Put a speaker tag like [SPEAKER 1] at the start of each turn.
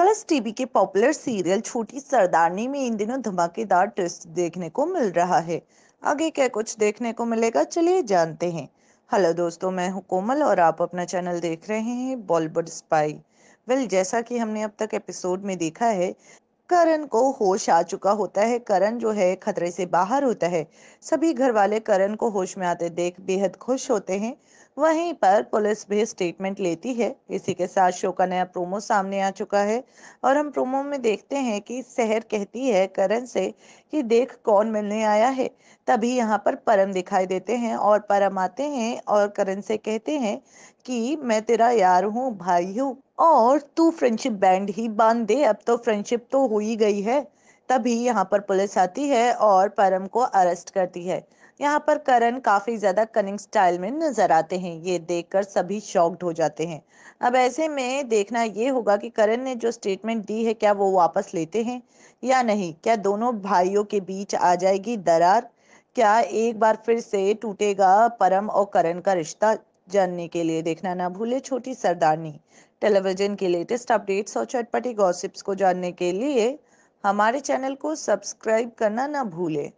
[SPEAKER 1] colours TV के popular serial Chhoti Sardarni में इन दिनों धमाकेदार ट्विस्ट देखने को मिल रहा है आगे क्या कुछ देखने को मिलेगा चलिए जानते हैं हेलो दोस्तों मैं हूं कोमल और आप अपना चैनल देख रहे हैं बॉलीवुड स्पाई वेल जैसा कि हमने अब तक एपिसोड में देखा है करण को होश आ चुका होता है करण जो है खतरे से बाहर होता है सभी घर वाले करण को होश में आते देख बेहद खुश होते हैं वहीं पर पुलिस भी स्टेटमेंट लेती है इसी के साथ शो का नया प्रोमो सामने आ चुका है और हम प्रोमो में देखते हैं कि शहर कहती है करण से कि देख कौन मिलने आया है तभी यहाँ पर परम दिखाई देते हैं और परम आते हैं और करण से कहते हैं कि मैं तेरा यार हूँ भाई हूँ और तू फ्रेंडशिप बैंड ही बांध दे अब तो फ्रेंडशिप तो हो ही गई है तभी यहाँ पर पुलिस आती है और परम को अरेस्ट करती है यहाँ पर करण काफी ज्यादा कनिंग स्टाइल में नजर आते हैं ये देखकर सभी शॉक्ड हो जाते हैं अब ऐसे में देखना ये होगा कि करण ने जो स्टेटमेंट दी है क्या वो वापस लेते हैं या नहीं क्या दोनों भाइयों के बीच आ जाएगी दरार क्या एक बार फिर से टूटेगा परम और करण का रिश्ता जानने के लिए देखना ना भूले छोटी सरदारनी टेलीविजन के लेटेस्ट अपडेट्स और चटपटी गॉसिप्स को जानने के लिए हमारे चैनल को सब्सक्राइब करना ना भूलें